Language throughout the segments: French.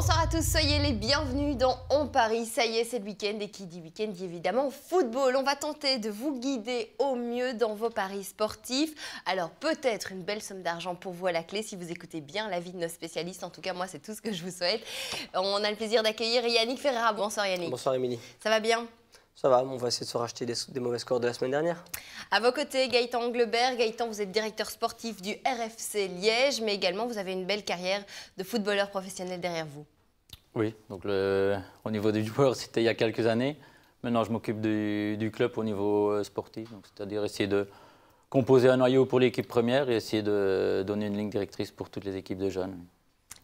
Bonsoir à tous, soyez les bienvenus dans On Paris. Ça y est, c'est le week-end et qui dit week-end dit évidemment football. On va tenter de vous guider au mieux dans vos paris sportifs. Alors peut-être une belle somme d'argent pour vous à la clé si vous écoutez bien l'avis de nos spécialistes. En tout cas, moi, c'est tout ce que je vous souhaite. On a le plaisir d'accueillir Yannick Ferrara Bonsoir Yannick. Bonsoir Émilie. Ça va bien ça va, on va essayer de se racheter des, mauvais scores de la semaine dernière. À vos côtés, Gaëtan Anglebert. Gaëtan, vous êtes directeur sportif du RFC Liège, mais également vous avez une belle carrière de footballeur professionnel derrière vous. Oui, donc au niveau du joueur, c'était il y a quelques années. Maintenant, je m'occupe du, du, club au niveau euh, sportif, c'est-à-dire essayer de composer un noyau pour l'équipe première et essayer de donner une ligne directrice pour toutes les équipes de jeunes.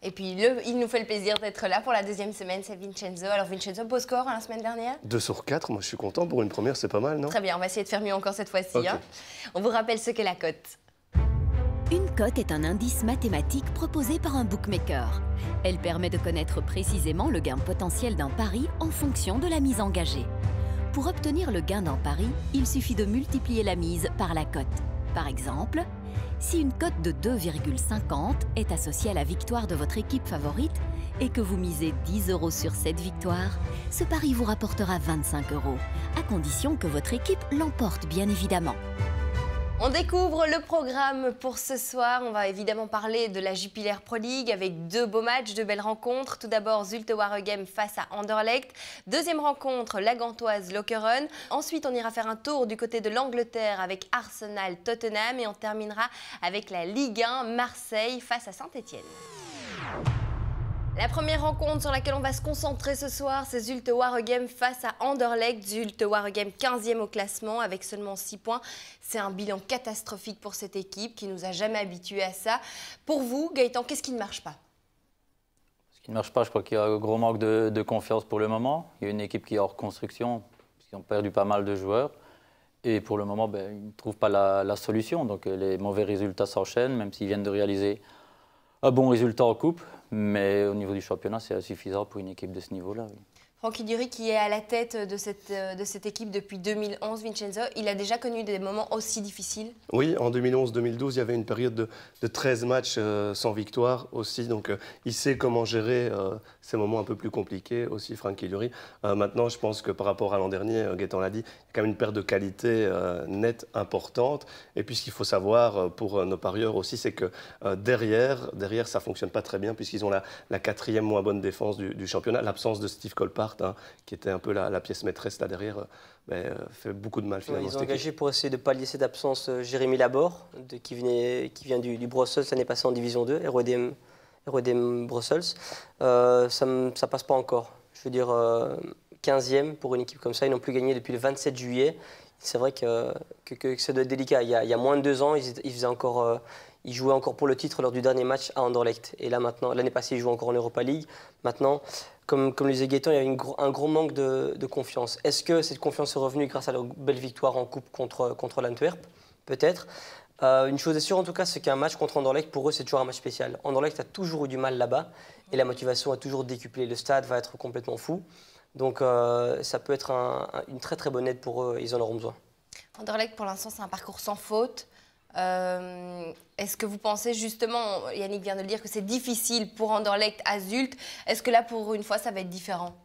Et puis, il nous fait le plaisir d'être là pour la deuxième semaine, c'est Vincenzo. Alors, Vincenzo, beau score hein, la semaine dernière 2 sur 4, moi je suis content. Pour une première, c'est pas mal, non Très bien, on va essayer de faire mieux encore cette fois-ci. Hein. On vous rappelle ce qu'est la cote. Une cote est un indice mathématique proposé par un bookmaker. Elle permet de connaître précisément le gain potentiel d'un pari en fonction de la mise engagée. Pour obtenir le gain d'un pari, il suffit de multiplier la mise par la cote. Par exemple, si une cote de 2,50 est associée à la victoire de votre équipe favorite et que vous misez 10 euros sur cette victoire, ce pari vous rapportera 25 euros, à condition que votre équipe l'emporte bien évidemment. On découvre le programme pour ce soir. On va évidemment parler de la Jupiler Pro League avec deux beaux matchs, deux belles rencontres. Tout d'abord, Zulte Waregem face à Anderlecht. Deuxième rencontre, la Gantoise Lockerun, Ensuite, on ira faire un tour du côté de l'Angleterre avec Arsenal Tottenham. Et on terminera avec la Ligue 1 Marseille face à Saint-Etienne. La première rencontre sur laquelle on va se concentrer ce soir, c'est Zulte Waregem face à Anderlecht. Zulte Waregem 15e au classement avec seulement 6 points. C'est un bilan catastrophique pour cette équipe qui nous a jamais habitués à ça. Pour vous, Gaëtan, qu'est-ce qui ne marche pas Ce qui ne marche pas, je crois qu'il y a un gros manque de, confiance pour le moment. Il y a une équipe qui est hors construction, qui ont perdu pas mal de joueurs. Et pour le moment, ben, ils ne trouvent pas la, la solution. Donc euh, les mauvais résultats s'enchaînent, même s'ils viennent de réaliser un bon résultat en Coupe, mais au niveau du championnat, c'est insuffisant pour une équipe de ce niveau-là. Francky Durie, qui est à la tête de cette, euh, équipe depuis 2011, Vincenzo, il a déjà connu des moments aussi difficiles Oui, en 2011-2012, il y avait une période de, 13 matchs euh, sans victoire aussi. Donc, euh, il sait comment gérer ces moments un peu plus compliqués aussi, Francky Duri. maintenant, je pense que par rapport à l'an dernier, Gaëtan l'a dit, il y a quand même une perte de qualité nette importante. Et puis, ce qu'il faut savoir pour nos parieurs aussi, c'est que derrière, derrière, ça ne fonctionne pas très bien puisqu'ils ont la, quatrième moins bonne défense du, championnat, l'absence de Steve Colpart Hein, qui était un peu la, la pièce maîtresse là derrière, euh, ben, euh, fait beaucoup de mal finalement. ils ont engagé pour essayer de pallier cette absence euh, Jérémy Labor, de, qui, venait, qui vient du, du Brussels l'année passée en Division 2, RODM, Brussels. ça ne passe pas encore. Je veux dire, 15e pour une équipe comme ça, ils n'ont plus gagné depuis le 27 juillet. C'est vrai que, que, ça doit être délicat. Il y a, moins de deux ans, ils, ils faisaient encore ils jouaient encore pour le titre lors du dernier match à Anderlecht. Et là, maintenant, l'année passée, ils jouaient encore en Europa League. Maintenant, comme, comme le disait il y a eu un gros manque de, confiance. Est-ce que cette confiance est revenue grâce à leur belle victoire en Coupe contre, contre l'Antwerp Peut-être. Euh, une chose est sûre en tout cas, c'est qu'un match contre Anderlecht, pour eux, c'est toujours un match spécial. Anderlecht a toujours eu du mal là-bas et la motivation a toujours décuplé. Le stade va être complètement fou. Donc euh, ça peut être une très très bonne aide pour eux, ils en auront besoin. Anderlecht, pour l'instant, c'est un parcours sans faute. Euh, est-ce que vous pensez justement, Yannick vient de le dire, que c'est difficile pour Anderlecht, adulte. Est-ce que là, pour une fois, ça va être différent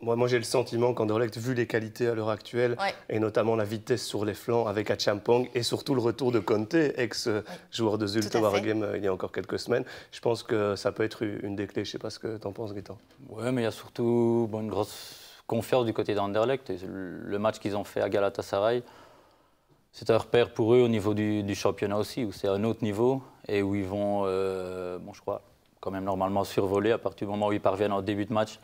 moi, moi j'ai le sentiment qu'Anderlecht, vu les qualités à l'heure actuelle, et notamment la vitesse sur les flancs avec Achampong, et surtout le retour de Conte, ex-joueur de Zulte Wargame euh, il y a encore quelques semaines, je pense que ça peut être une des clés. Je ne sais pas ce que tu en penses, Gaëtan. Oui, mais il y a surtout une grosse confiance du côté d'Anderlecht. Le match qu'ils ont fait à Galatasaray, c'est un repère pour eux au niveau du, championnat aussi, où c'est un autre niveau et où ils vont, euh, bon, je crois, quand même normalement survoler à partir du moment où ils parviennent en début de match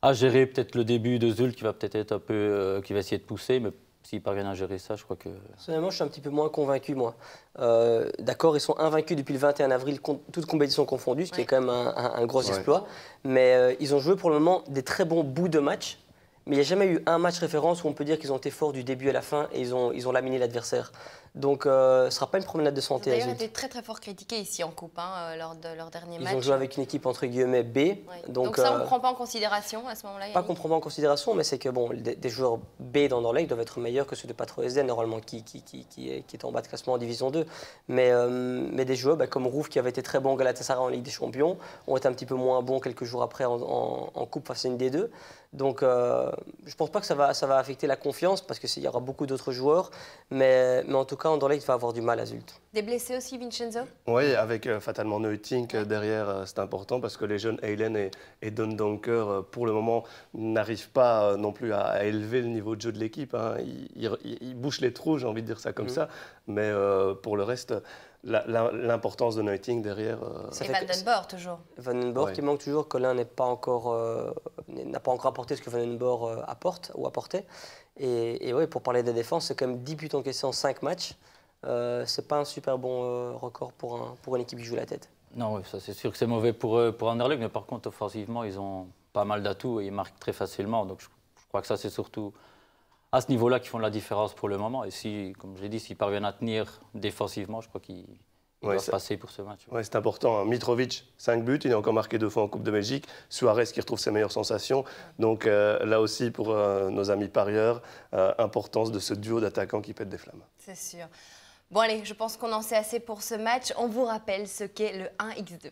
à gérer peut-être le début de Zul qui va peut-être être un peu, euh, qui va essayer de pousser, mais s'ils parviennent à gérer ça, je crois que. Personnellement, je suis un petit peu moins convaincu, moi. Euh, d'accord, ils sont invaincus depuis le 21 avril, toutes compétitions confondues, ce qui est quand même un, gros exploit. Mais ils ont joué pour le moment des très bons bouts de match. Mais il n'y a jamais eu un match référence où on peut dire qu'ils ont été forts du début à la fin et ils ont, ils ont laminé l'adversaire. Donc, euh, ce ne sera pas une promenade de santé. ils ont été très très fort critiqués ici en Coupe hein, euh, lors de leur dernier match. Ils ont joué avec une équipe entre guillemets B. Donc, ça, on ne euh, prend pas en considération à ce moment-là Pas qu'on ne prend pas en considération, mais c'est que bon, des, joueurs B dans doivent être meilleurs que ceux de Patro SD, normalement, qui, qui, est, en bas de classement en Division 2. Mais, mais des joueurs bah, comme Rouf, qui avait été très bon Galatasaray en Ligue des Champions, ont été un petit peu moins bons quelques jours après en, Coupe face à une des deux. Donc, je ne pense pas que ça va, ça va affecter la confiance, parce qu'il y aura beaucoup d'autres joueurs. Mais, mais en tout cas, cas, il va avoir du mal à Des blessés aussi, Vincenzo Oui, avec euh, fatalement Neutink euh, derrière, euh, c'est important parce que les jeunes Eylen et, et Don Donker, pour le moment, n'arrivent pas non plus à, élever le niveau de jeu de l'équipe. Hein. Ils, bouchent les trous, j'ai envie de dire ça comme mm. ça. Mais pour le reste, l'importance de Neutink derrière. Van Den Vandenborg toujours. Den ouais. qui manque toujours, Colin n'est pas encore n'a pas encore apporté ce que Van Vandenborg euh, apporte ou apportait. Et, oui, pour parler de défense, c'est comme même 10 buts en question, 5 matchs. Ce euh, c'est pas un super bon euh, record pour, un, pour une équipe qui joue la tête. Non, ça c'est sûr que c'est mauvais pour, eux, pour Anderlecht, mais par contre, offensivement, ils ont pas mal d'atouts et ils marquent très facilement. Donc je, crois que ça, c'est surtout à ce niveau-là qu'ils font la différence pour le moment. Et si, comme j'ai dit, s'ils parviennent à tenir défensivement, je crois qu'ils pour ce match. c'est important. Hein. Mitrovic, 5 buts, il a encore marqué deux fois en Coupe de Belgique. Suarez qui retrouve ses meilleures sensations. Donc euh, là aussi, pour euh, nos amis parieurs, euh, importance de ce duo d'attaquants qui pète des flammes. C'est sûr. Bon allez, je pense qu'on en sait assez pour ce match. On vous rappelle ce qu'est le 1x2.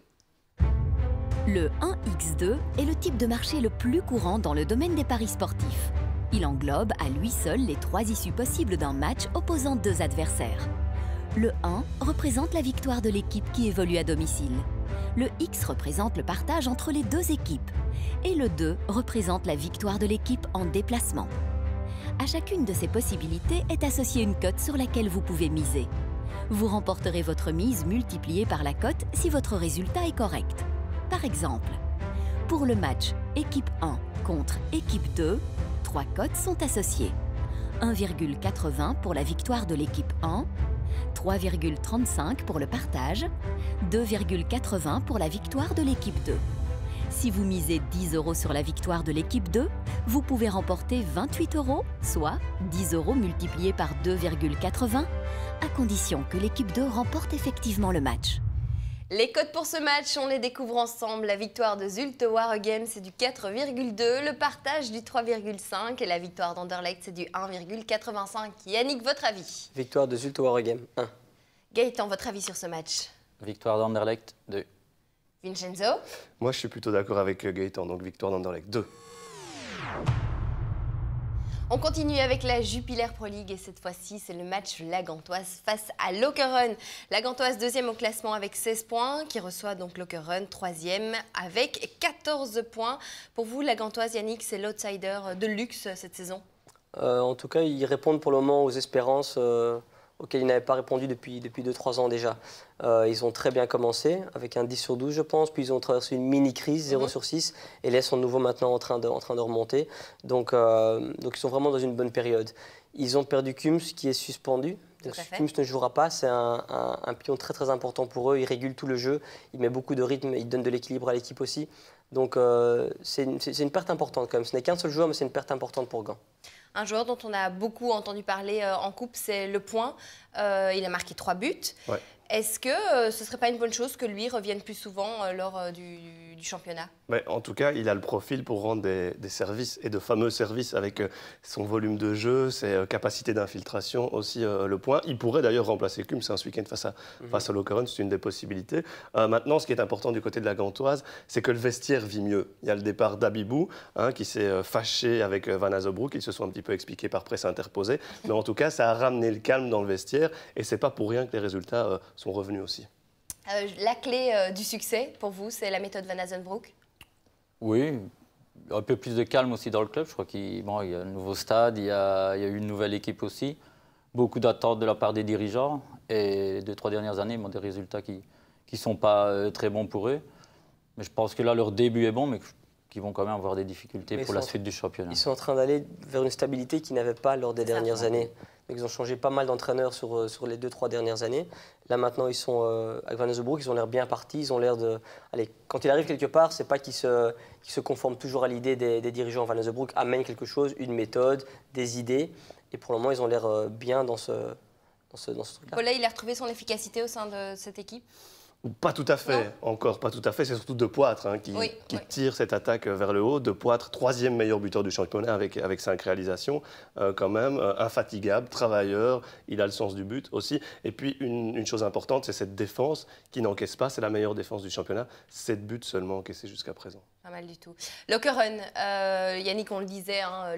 Le 1x2 est le type de marché le plus courant dans le domaine des paris sportifs. Il englobe à lui seul les trois issues possibles d'un match opposant deux adversaires. Le 1 représente la victoire de l'équipe qui évolue à domicile. Le X représente le partage entre les deux équipes. Et le 2 représente la victoire de l'équipe en déplacement. À chacune de ces possibilités est associée une cote sur laquelle vous pouvez miser. Vous remporterez votre mise multipliée par la cote si votre résultat est correct. Par exemple, pour le match équipe 1 contre équipe 2, trois cotes sont associées. 1,80 pour la victoire de l'équipe 1 3,35 pour le partage, 2,80 pour la victoire de l'équipe 2. Si vous misez 10 euros sur la victoire de l'équipe 2, vous pouvez remporter 28 euros, soit 10 euros multipliés par 2,80, à condition que l'équipe 2 remporte effectivement le match. Les codes pour ce match, on les découvre ensemble. La victoire de Zulte Waregem, c'est du 4,2. Le partage, du 3,5. Et la victoire d'Anderlecht, c'est du 1,85. Yannick, votre avis Victoire de Zulte Waregem, 1. Gaëtan, votre avis sur ce match Victoire d'Anderlecht, 2. Vincenzo Moi, je suis plutôt d'accord avec Gaëtan, donc victoire d'Anderlecht, 2. On continue avec la Jupiler Pro League et cette fois-ci, c'est le match Lagantoise face à Lokerun. Lagantoise deuxième au classement avec 16 points, qui reçoit donc Lockerun troisième avec 14 points. Pour vous, Lagantoise, Yannick, c'est l'outsider de luxe cette saison euh, En tout cas, ils répondent pour le moment aux espérances euh, auxquels ils n'avaient pas répondu depuis 2-3 ans déjà. Euh, ils ont très bien commencé, avec un 10 sur 12 je pense, puis ils ont traversé une mini-crise, 0 mhm. sur 6, et là ils sont nouveau maintenant en train de, en train de remonter. Donc, euh, donc ils sont vraiment dans une bonne période. Ils ont perdu Kums qui est suspendu. Kums ne jouera pas, c'est un, pion très très important pour eux, il régule tout le jeu, il met beaucoup de rythme, il donne de l'équilibre à l'équipe aussi. Donc euh, c'est une, une perte importante quand même, ce n'est qu'un seul joueur mais c'est une perte importante pour Gand. Un joueur dont on a beaucoup entendu parler euh, en coupe, c'est Le Point. Euh, il a marqué trois buts. Est-ce que euh, ce ne serait pas une bonne chose que lui revienne plus souvent euh, lors euh, du, championnat Mais ben, En tout cas, il a le profil pour rendre des, services et de fameux services avec son volume de jeu, ses capacités d'infiltration, aussi le point. Il pourrait d'ailleurs remplacer Cum, c'est un week-end face à, mhm. à c'est une des possibilités. maintenant, ce qui est important du côté de la Gantoise, c'est que le vestiaire vit mieux. Il y a le départ d'Abibou hein, qui s'est fâché avec Van Azobroek, ils se sont un petit peu expliqués par presse interposée. Mais en tout cas, ça a ramené le calme dans le vestiaire et ce n'est pas pour rien que les résultats sont revenus aussi. Euh, la clé euh, du succès pour vous, c'est la méthode Van Azenbroek Oui, un peu plus de calme aussi dans le club. Je crois qu'il y a un nouveau stade, il y a, il une nouvelle équipe aussi. Beaucoup d'attentes de la part des dirigeants. Et les trois dernières années, ils ont des résultats qui ne sont pas euh, très bons pour eux. Mais je pense que là, leur début est bon, mais qu'ils vont quand même avoir des difficultés pour la suite du championnat. Ils sont en train d'aller vers une stabilité qu'ils n'avaient pas lors des dernières années. Ils ont changé pas mal d'entraîneurs euh, sur, les deux trois dernières années. Là maintenant, ils sont euh, avec Van ils ont l'air bien partis. Ils ont l'air de. Allez, quand il arrive quelque part, c'est pas qu'ils se, conforment toujours à l'idée des, des, dirigeants. Van amène quelque chose, une méthode, des idées. Et pour le moment, ils ont l'air euh, bien dans ce, dans ce, truc-là. il a retrouvé son efficacité au sein de cette équipe pas tout à fait, encore pas tout à fait. C'est surtout De Poitre hein, qui, tire cette attaque vers le haut. De Poitre, troisième meilleur buteur du championnat avec, cinq réalisations, euh, quand même. Euh, infatigable, travailleur, il a le sens du but aussi. Et puis, une chose importante, c'est cette défense qui n'encaisse pas. C'est la meilleure défense du championnat. Sept buts seulement encaissés jusqu'à présent mal du tout. Lockerun, euh, Yannick, on le disait, hein,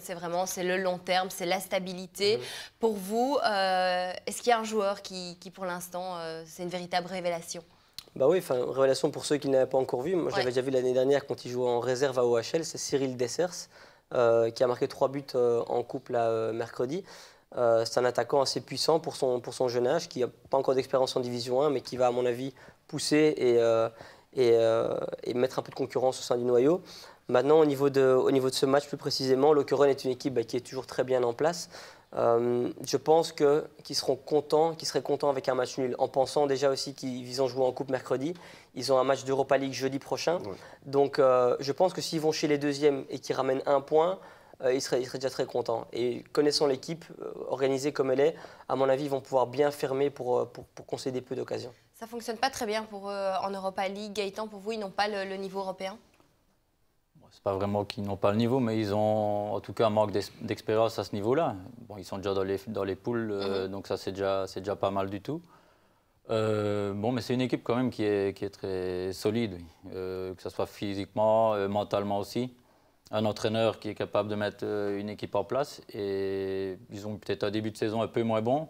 c'est vraiment c'est le long terme, c'est la stabilité. Mhm. Pour vous, euh, est-ce qu'il y a un joueur qui, pour l'instant, euh, c'est une véritable révélation bah oui, enfin, révélation pour ceux qui ne l'avaient pas encore vu. Moi, j'avais déjà vu l'année dernière quand il jouait en réserve à OHL, c'est Cyril Dessers, qui a marqué trois buts en couple mercredi. c'est un attaquant assez puissant pour son, pour son jeune âge, qui n'a pas encore d'expérience en Division 1, mais qui va, à mon avis, pousser et, euh, et, mettre un peu de concurrence au sein du noyau. Maintenant, au niveau de, au niveau de ce match plus précisément, l'Occurrence est une équipe bah, qui est toujours très bien en place. Euh, je pense qu'ils seront contents, qu'ils seraient contents avec un match nul, en pensant déjà aussi qu'ils ont joué en Coupe mercredi. Ils ont un match d'Europa League jeudi prochain. Donc euh, je pense que s'ils vont chez les deuxièmes et qu'ils ramènent un point, ils, seraient, déjà très contents. Et connaissant l'équipe, organisée comme elle est, à mon avis, ils vont pouvoir bien fermer pour, pour concéder peu d'occasions. Ça fonctionne pas très bien pour euh, en Europa League. Gaëtan, pour vous, ils n'ont pas le, niveau européen c'est pas vraiment qu'ils n'ont pas le niveau, mais ils ont en tout cas un manque d'expérience à ce niveau-là. Bon, ils sont déjà dans les, poules, euh, mhm. donc ça c'est déjà, pas mal du tout. Euh, bon, mais c'est une équipe quand même qui est, très solide, que ce soit physiquement, mentalement aussi. Un entraîneur qui est capable de mettre une équipe en place. Et ils ont peut-être un début de saison un peu moins bon,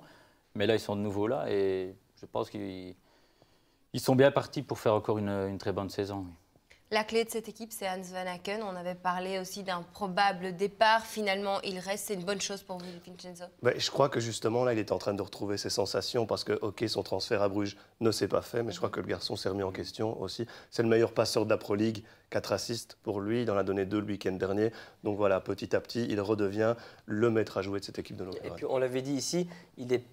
mais là, ils sont de nouveau là. Et je pense qu'ils ils sont bien partis pour faire encore une, très bonne saison. La clé de cette équipe, c'est Hans Van Aken. On avait parlé aussi d'un probable départ. Finalement, il reste. C'est une bonne chose pour vous, Vincenzo ben, Je crois que justement, là, il est en train de retrouver ses sensations parce que, OK, son transfert à Bruges ne s'est pas fait, mais je crois que le garçon s'est remis en question aussi. C'est le meilleur passeur de la Pro League. 4 assists pour lui. Il en a donné 2 le week-end dernier. Donc voilà, petit à petit, il redevient le maître à jouer de cette équipe de l'Opéra. Et puis, on l'avait dit ici, il est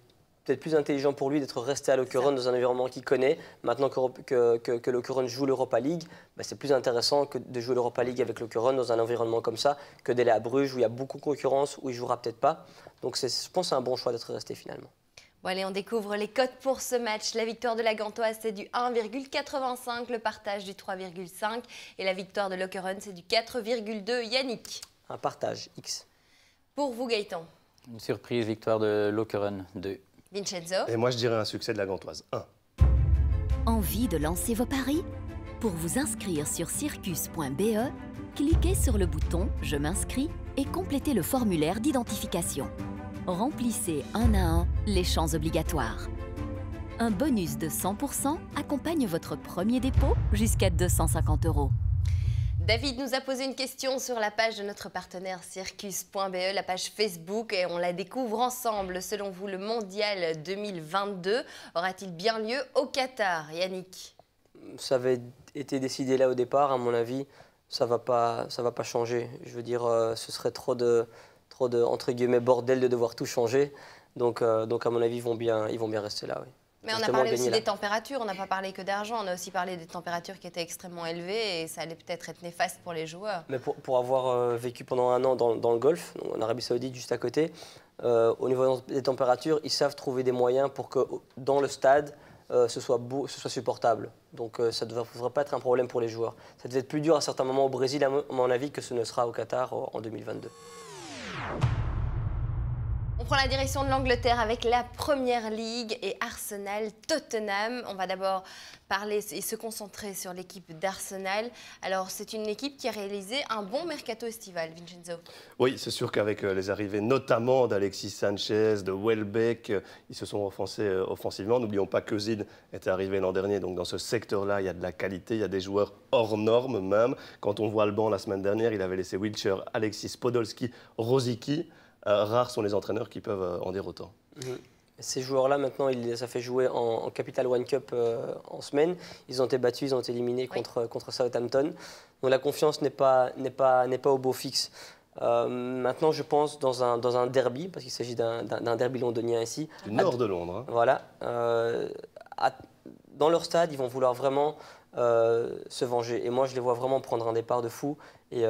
peut-être plus intelligent pour lui d'être resté à Lokeron dans un environnement qu'il connaît. Maintenant que, que, que, joue l'Europa League, bah, c'est plus intéressant que de jouer l'Europa League avec Lokeron dans un environnement comme ça que d'aller à Bruges où il y a beaucoup de concurrence, où il jouera peut-être pas. Donc je pense que c'est un bon choix d'être resté finalement. Bon allez, on découvre les cotes pour ce match. La victoire de la Gantoise, c'est du 1,85, le partage du 3,5 et la victoire de Lokeron, c'est du 4,2. Yannick Un partage, X. Pour vous, Gaëtan Une surprise, victoire de Lokeron, 2. Vincenzo Et moi, je dirais un succès de la Gantoise. 1. Envie de lancer vos paris Pour vous inscrire sur circus.be, cliquez sur le bouton « Je m'inscris » et complétez le formulaire d'identification. Remplissez un à un les champs obligatoires. Un bonus de 100% accompagne votre premier dépôt jusqu'à 250 euros. David nous a posé une question sur la page de notre partenaire circus.be, la page Facebook, et on la découvre ensemble. Selon vous, le mondial 2022 aura-t-il bien lieu au Qatar Yannick Ça avait été décidé là au départ, à mon avis. Ça ne va, pas, va pas changer. Je veux dire, euh, ce serait trop de, trop de, entre guillemets, bordel de devoir tout changer. Donc, euh, donc à mon avis, ils vont bien, ils vont bien rester là, oui. Mais on a parlé aussi des températures, on n'a pas parlé que d'argent, on a aussi parlé des températures qui étaient extrêmement élevées et ça allait peut-être être néfaste pour les joueurs. Mais pour, avoir euh, vécu pendant un an dans, le golfe, en Arabie Saoudite juste à côté, euh, au niveau des températures, ils savent trouver des moyens pour que dans le stade, euh, ce, soit ce soit supportable. Donc ça ne devrait pas être un problème pour les joueurs. Ça devait être plus dur à certains moments au Brésil, à mon avis, que ce ne sera au Qatar en 2022 prend la direction de l'Angleterre avec la Première Ligue et Arsenal-Tottenham. On va d'abord parler et se concentrer sur l'équipe d'Arsenal. Alors, c'est une équipe qui a réalisé un bon mercato estival, Vincenzo. Oui, c'est sûr qu'avec euh, les arrivées notamment d'Alexis Sanchez, de Welbeck, euh, ils se sont offensés euh, offensivement. N'oublions pas que Zid était arrivé l'an dernier. Donc, dans ce secteur-là, il y a de la qualité, il y a des joueurs hors normes même. Quand on voit le banc la semaine dernière, il avait laissé Wiltshire, Alexis Podolski, Rosicky. Euh, rares sont les entraîneurs qui peuvent euh, en dire autant. Mm-hmm. Ces joueurs-là, maintenant, ça fait jouer en, Capital One Cup euh, en semaine. Ils ont été battus, ils ont été éliminés contre, contre Southampton. Donc la confiance n'est pas, n'est pas, n'est pas au beau fixe. maintenant, je pense dans un, dans un derby, parce qu'il s'agit d'un, derby londonien ici. Du nord de Londres. Hein. Voilà. dans leur stade, ils vont vouloir vraiment se venger. Et moi, je les vois vraiment prendre un départ de fou et,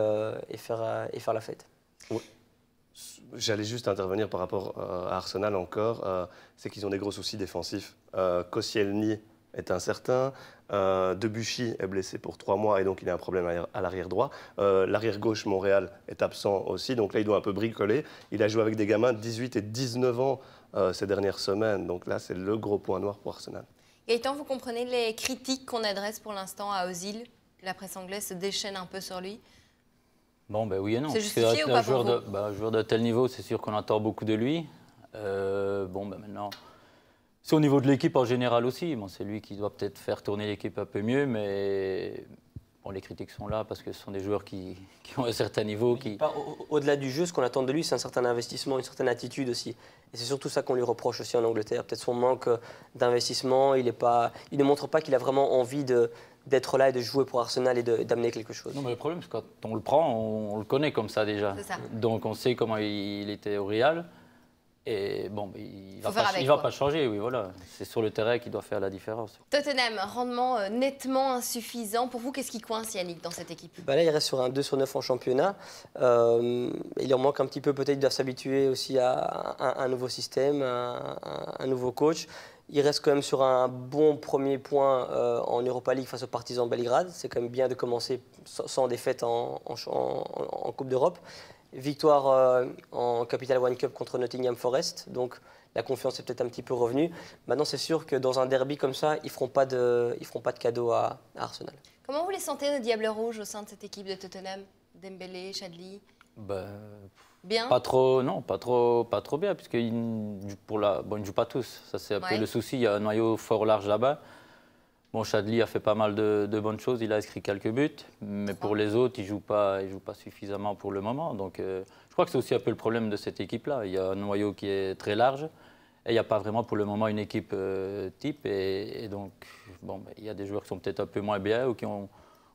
faire, et faire la fête. Oui. J'allais juste intervenir par rapport euh, à Arsenal encore. Euh, c'est qu'ils ont des gros soucis défensifs. Euh, Koscielny est incertain. Debuchy est blessé pour trois mois et donc il a un problème à l'arrière droit. l'arrière gauche, Montréal, est absent aussi. Donc là, il doit un peu bricoler. Il a joué avec des gamins de 18 et 19 ans ces dernières semaines. Donc là, c'est le gros point noir pour Arsenal. Gaëtan, vous comprenez les critiques qu'on adresse pour l'instant à Ozil La presse anglaise se déchaîne un peu sur lui. Bon, ben oui et non. C'est justifié un, joueur de, joueur tel niveau, c'est sûr qu'on attend beaucoup de lui. Euh, bon, ben maintenant, c'est au niveau de l'équipe en général aussi. Bon, c'est lui qui doit peut-être faire tourner l'équipe un peu mieux, mais Bon, les critiques sont là parce que ce sont des joueurs qui, ont un certain niveau. Qui... Au-delà du jeu, ce qu'on attend de lui, c'est un certain investissement, une certaine attitude aussi. Et c'est surtout ça qu'on lui reproche aussi en Angleterre. Peut-être son manque d'investissement. Il, pas, il ne montre pas qu'il a vraiment envie de, d'être là et de jouer pour Arsenal et d'amener quelque chose. Non, mais le problème, c'est quand on le prend, on, le connaît comme ça déjà. Donc on sait comment il était au Real. Et bon, il ne va, pas, changer, oui, voilà. C'est sur le terrain qu'il doit faire la différence. Tottenham, rendement euh, nettement insuffisant. Pour vous, qu'est-ce qui coince, Yannick, dans cette équipe bah Là, il reste sur un 2 sur 9 en championnat. Euh, il en manque un petit peu, peut-être, de s'habituer aussi à un, nouveau système, un nouveau coach. Il reste quand même sur un bon premier point euh, en Europa League face aux partisans Belgrade. C'est quand même bien de commencer sans, défaite en, en, Coupe d'Europe. Victoire euh, en Capital One Cup contre Nottingham Forest. Donc la confiance est peut-être un petit peu revenue. Maintenant, c'est sûr que dans un derby comme ça, ils ne feront, pas de, feront pas de cadeau à, Arsenal. Comment vous les sentez, nos Diables Rouges, au sein de cette équipe de Tottenham Dembélé, Chadli bah, pas trop, non, pas trop, pas trop bien, puisque ne jouent pas tous. Ça, c'est un peu le souci. Il y a un noyau fort large là-bas. Bon, Chadli a fait pas mal de, bonnes choses. Il a inscrit quelques buts, mais pour les autres, ils ne joue, pas, joue pas suffisamment pour le moment. Donc, euh, je crois que c'est aussi un peu le problème de cette équipe-là. Il y a un noyau qui est très large. Et il n'y a pas vraiment pour le moment une équipe euh, type. Et, donc, bon, ben, il y a des joueurs qui sont peut-être un peu moins bien ou qui ont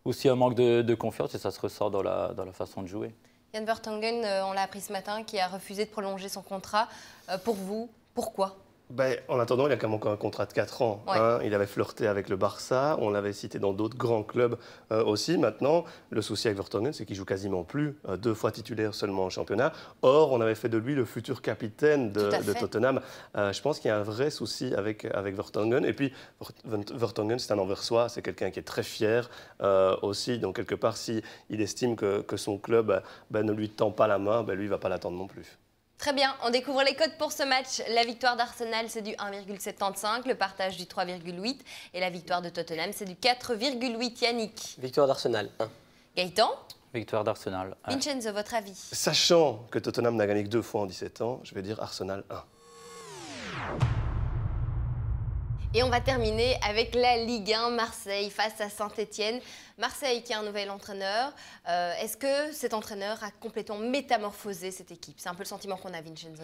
aussi un manque de, confiance et ça se ressort dans la façon de jouer. Jan Vertonghen, euh, on l'a appris ce matin, qui a refusé de prolonger son contrat. Euh, pour vous, pourquoi ben, en attendant, il a quand même encore un contrat de 4 ans. Hein. Il avait flirté avec le Barça, on l'avait cité dans d'autres grands clubs euh, aussi. Maintenant, le souci avec Vertonghen, c'est qu'il joue quasiment plus, euh, deux fois titulaire seulement en championnat. Or, on avait fait de lui le futur capitaine de, Tottenham. Euh, je pense qu'il y a un vrai souci avec, avec Et puis, Vertonghen, c'est un anversois, c'est quelqu'un qui est très fier aussi. Donc, quelque part, s'il il estime que, son club ben, ne lui tend pas la main, ben, lui, il ne va pas l'attendre non plus. Très bien, on découvre les codes pour ce match. La victoire d'Arsenal, c'est du 1,75, le partage du 3,8 et la victoire de Tottenham, c'est du 4,8. Yannick Victoire d'Arsenal, 1. Gaëtan Victoire d'Arsenal. Vincenzo, votre avis Sachant que Tottenham n'a gagné que deux fois en 17 ans, je vais dire Arsenal 1. Et on va terminer avec la Ligue 1 Marseille face à Saint-Etienne. Marseille qui a un nouvel entraîneur. Euh, est-ce que cet entraîneur a complètement métamorphosé cette équipe C'est un peu le sentiment qu'on a, Vincenzo.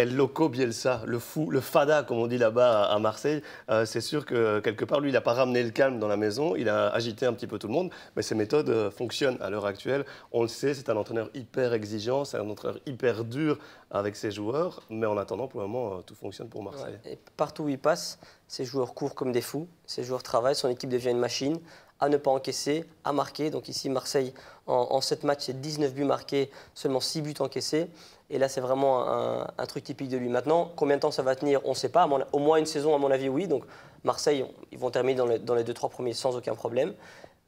El Loco Bielsa, le fou, le fada, comme on dit là-bas à Marseille, euh, c'est sûr que quelque part, lui, il n'a pas ramené le calme dans la maison, il a agité un petit peu tout le monde, mais ses méthodes euh, fonctionnent à l'heure actuelle. On le sait, c'est un entraîneur hyper exigeant, c'est un entraîneur hyper dur avec ses joueurs, mais en attendant, pour le moment, euh, tout fonctionne pour Marseille. Et partout où il passe, ses joueurs courent comme des fous, ses joueurs travaillent, son équipe devient une machine à ne pas encaisser, à marquer. Donc ici, Marseille, en, en 7 matchs, c'est 19 buts marqués, seulement 6 buts encaissés. Et là, c'est vraiment un, truc typique de lui. Maintenant, combien de temps ça va tenir, on ne sait pas. au moins une saison, à mon avis, oui. Donc, Marseille, ils vont terminer dans, les deux, trois premiers sans aucun problème.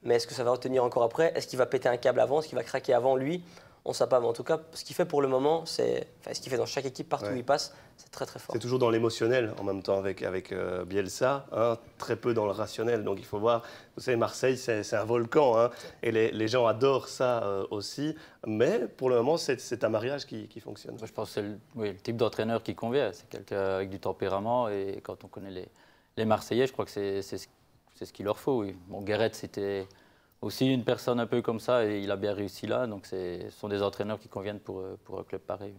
Mais est-ce que ça va retenir encore après Est-ce qu'il va péter un câble avant Est-ce qu'il va craquer avant lui on ne sait pas. Mais en tout cas, ce qu'il fait pour le moment, c'est ce qu'il fait dans chaque équipe, partout où il passe, c'est très très fort. C'est toujours dans l'émotionnel en même temps avec, avec euh, Bielsa, hein, très peu dans le rationnel. Donc il faut voir, vous savez, Marseille, c'est un volcan. Hein, et les, les, gens adorent ça euh, aussi. Mais pour le moment, c'est un mariage qui, qui fonctionne. je pense que c'est le, type d'entraîneur qui convient. C'est quelqu'un avec du tempérament. Et quand on connaît les, les Marseillais, je crois que c'est ce, qu'il leur faut. Oui. Bon, Guéret, c'était aussi une personne un peu comme ça, et il a bien réussi là. Donc, ce sont des entraîneurs qui conviennent pour, euh, pour Club Paris.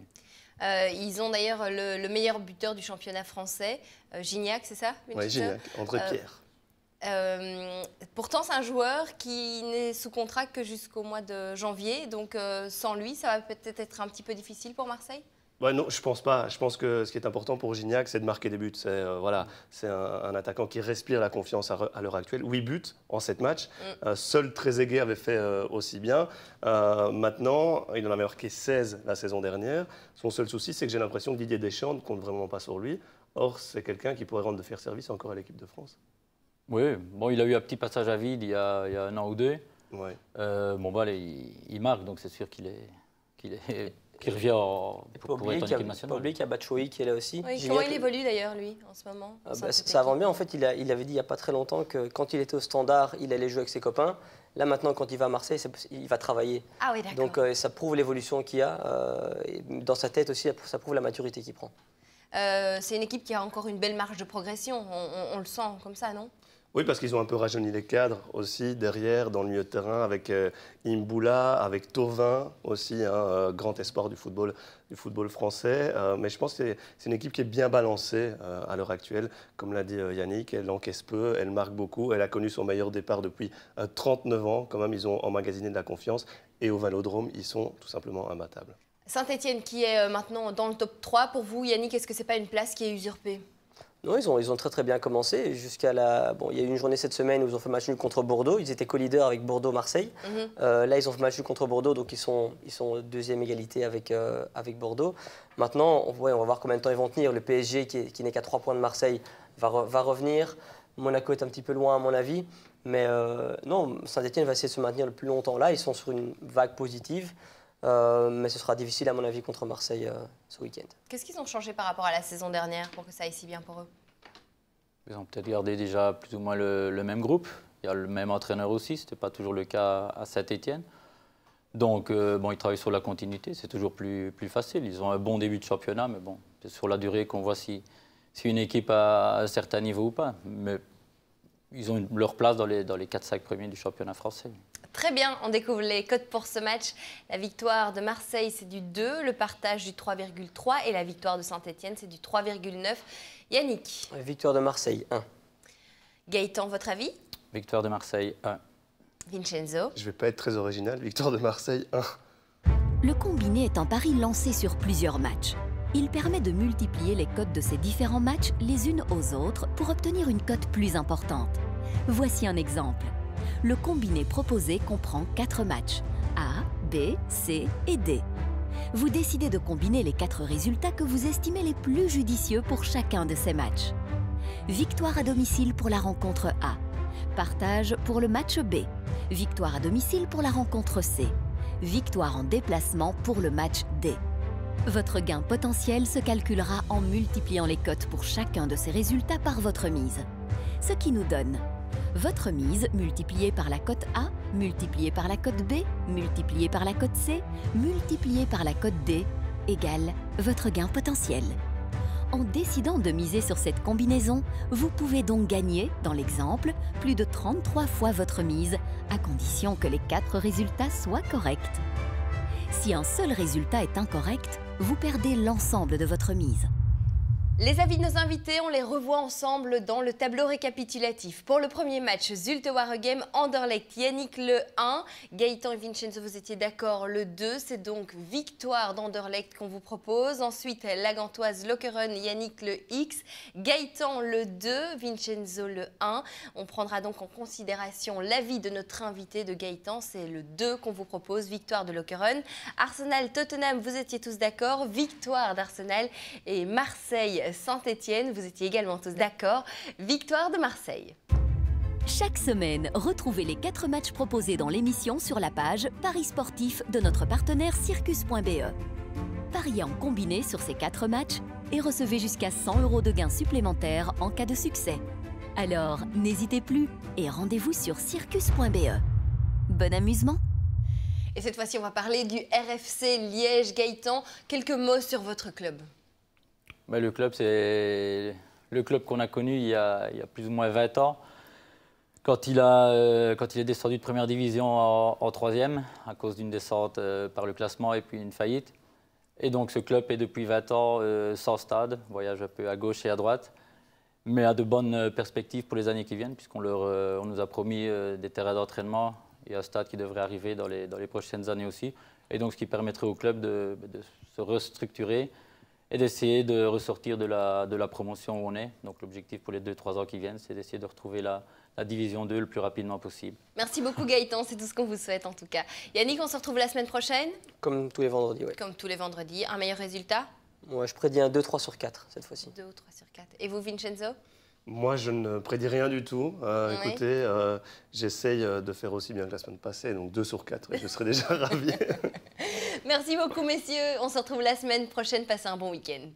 Euh, ils ont d'ailleurs le, meilleur buteur du championnat français, euh, Gignac, c'est ça Oui, Gignac, André Pierre. pourtant, c'est un joueur qui n'est sous contrat que jusqu'au mois de janvier. Donc, sans lui, ça va peut-être être un petit peu difficile pour Marseille bah, non, je pense pas. Je pense que ce qui est important pour Gignac, c'est de marquer des buts. C'est euh, voilà, c'est un, attaquant qui respire la confiance à, l'heure actuelle. Huit buts en sept matchs. Seul, mm. seul Trezeguet avait fait euh, aussi bien. Euh, maintenant, il en a marqué 16 la saison dernière. Son seul souci, c'est que j'ai l'impression que Didier Deschamps ne compte vraiment pas sur lui. Or, c'est quelqu'un qui pourrait rendre de faire service encore à l'équipe de France. Oui, bon, il a eu un petit passage à vide il y a, un an ou deux. Ouais. bon, bah, il, il marque, donc c'est sûr qu'il est, qu'il est qui revient en, pour, nationale. y a Batshuayi qui est là aussi. comment il évolue d'ailleurs, lui, en ce moment ah, bah, Ça avant bien. En fait, il, avait dit il n'y a pas très longtemps que quand il était au standard, il allait jouer avec ses copains. Là, maintenant, quand il va à Marseille, il va travailler. Ah oui, d'accord. Donc, euh, ça prouve l'évolution qu'il a. Euh, dans sa tête aussi, ça prouve la maturité qu'il prend. Euh, c'est une équipe qui a encore une belle marge de progression. on le sent comme ça, non oui, parce qu'ils ont un peu rajeuni les cadres aussi derrière, dans le milieu de terrain, avec euh, Imboula, avec Tovin aussi, un hein, euh, grand espoir du football, du football français. Euh, mais je pense que c'est une équipe qui est bien balancée à l'heure actuelle. Comme l'a dit Yannick, elle encaisse peu, elle marque beaucoup. Elle a connu son meilleur départ depuis 39 ans. Quand même, ils ont emmagasiné de la confiance. Et au Valodrome, ils sont tout simplement imbattables. saint étienne qui est maintenant dans le top 3, pour vous, Yannick, est-ce que ce n'est pas une place qui est usurpée non, ils ont, ils ont très très bien commencé. Jusqu'à il y a eu une journée cette semaine où ils ont fait match nul contre Bordeaux. Ils étaient co-leaders avec Bordeaux-Marseille. Mhm. Euh, là, ils ont fait match nul contre Bordeaux, donc ils sont, deuxième égalité avec, euh, Bordeaux. Maintenant, on, va voir combien de temps ils vont tenir. Le PSG, qui, n'est qu'à trois points de Marseille, va, revenir. Monaco est un petit peu loin, à mon avis. Mais euh, non, Saint-Etienne va essayer de se maintenir le plus longtemps là. Ils sont sur une vague positive. Euh, mais ce sera difficile, à mon avis, contre Marseille euh, ce week-end. Qu'est-ce qu'ils ont changé par rapport à la saison dernière pour que ça aille si bien pour eux Ils ont peut-être gardé déjà plus ou moins le, même groupe. Il y a le même entraîneur aussi, ce n'était pas toujours le cas à Saint-Etienne. Donc, euh, bon, ils travaillent sur la continuité, c'est toujours plus, plus facile. Ils ont un bon début de championnat, mais bon, c'est sur la durée qu'on voit si, si une équipe a un certain niveau ou pas. Mais ils ont leur place dans les, dans les 4-5 premiers du championnat français. Très bien, on découvre les codes pour ce match. La victoire de Marseille, c'est du 2, le partage du 3,3 et la victoire de Saint-Etienne, c'est du 3,9. Yannick Victoire de Marseille, 1. Gaëtan, votre avis Victoire de Marseille, 1. Vincenzo Je vais pas être très original, victoire de Marseille, 1. Le combiné est un pari lancé sur plusieurs matchs. Il permet de multiplier les cotes de ces différents matchs les unes aux autres pour obtenir une cote plus importante. Voici un exemple. Le combiné proposé comprend 4 matchs A, B, C et D. Vous décidez de combiner les 4 résultats que vous estimez les plus judicieux pour chacun de ces matchs. Victoire à domicile pour la rencontre A. Partage pour le match B. Victoire à domicile pour la rencontre C. Victoire en déplacement pour le match votre gain potentiel se calculera en multipliant les cotes pour chacun de ces résultats par votre mise. Ce qui nous donne votre mise multipliée par la cote A, multipliée par la cote B, multipliée par la cote C, multipliée par la cote D, égale votre gain potentiel. En décidant de miser sur cette combinaison, vous pouvez donc gagner, dans l'exemple, plus de 33 fois votre mise, à condition que les quatre résultats soient corrects. Si un seul résultat est incorrect, vous perdez l'ensemble de votre mise. Les avis de nos invités, on les revoit ensemble dans le tableau récapitulatif. Pour le premier match, Zulte Wargame, Anderlecht, Yannick le 1, Gaëtan et Vincenzo, vous étiez d'accord, le 2. C'est donc victoire d'Anderlecht qu'on vous propose. Ensuite, la gantoise Yannick le X, Gaëtan le 2, Vincenzo le 1. On prendra donc en considération l'avis de notre invité de Gaëtan, c'est le 2 qu'on vous propose, victoire de Lockerun. Arsenal, Tottenham, vous étiez tous d'accord, victoire d'Arsenal et Marseille Saint-Étienne. Vous étiez également tous d'accord. Victoire de Marseille. Chaque semaine, retrouvez les quatre matchs proposés dans l'émission sur la page Paris sportif de notre partenaire circus.be. Pariez en combiné sur ces quatre matchs et recevez jusqu'à 100 euros de gains supplémentaires en cas de succès. Alors, n'hésitez plus et rendez-vous sur circus.be. Bon amusement Et cette fois-ci, on va parler du RFC Liège-Gaëtan. Quelques mots sur votre club. Bah, le club, c'est le club qu'on a connu il y a, plus ou moins 20 ans. Quand il, a, euh, quand il est descendu de première division en, troisième, à cause d'une descente euh, par le classement et puis une faillite. Et donc ce club est depuis 20 ans euh, sans stade, voyage un peu à gauche et à droite, mais a de bonnes perspectives pour les années qui viennent, puisqu'on on nous a promis des terrains d'entraînement et un stade qui devrait arriver dans les, prochaines années aussi. Et donc ce qui permettrait au club de se restructurer et d'essayer de ressortir de la, promotion où on est. Donc l'objectif pour les 2-3 ans qui viennent, c'est d'essayer de retrouver la, division 2 le plus rapidement possible. Merci beaucoup Gaëtan, c'est tout ce qu'on vous souhaite en tout cas. Yannick, on se retrouve la semaine prochaine Comme tous les vendredis, oui. Comme tous les vendredis, un meilleur résultat Moi, je prédis un 2-3 sur 4 cette fois-ci. 2 ou 3 sur 4. Et vous Vincenzo moi, je ne prédis rien du tout. Euh, écoutez, euh, j'essaye euh, de faire aussi bien que la semaine passée, donc 2 sur 4, et je serai déjà ravi. Merci beaucoup, messieurs. On se retrouve la semaine prochaine. Passez un bon week-end.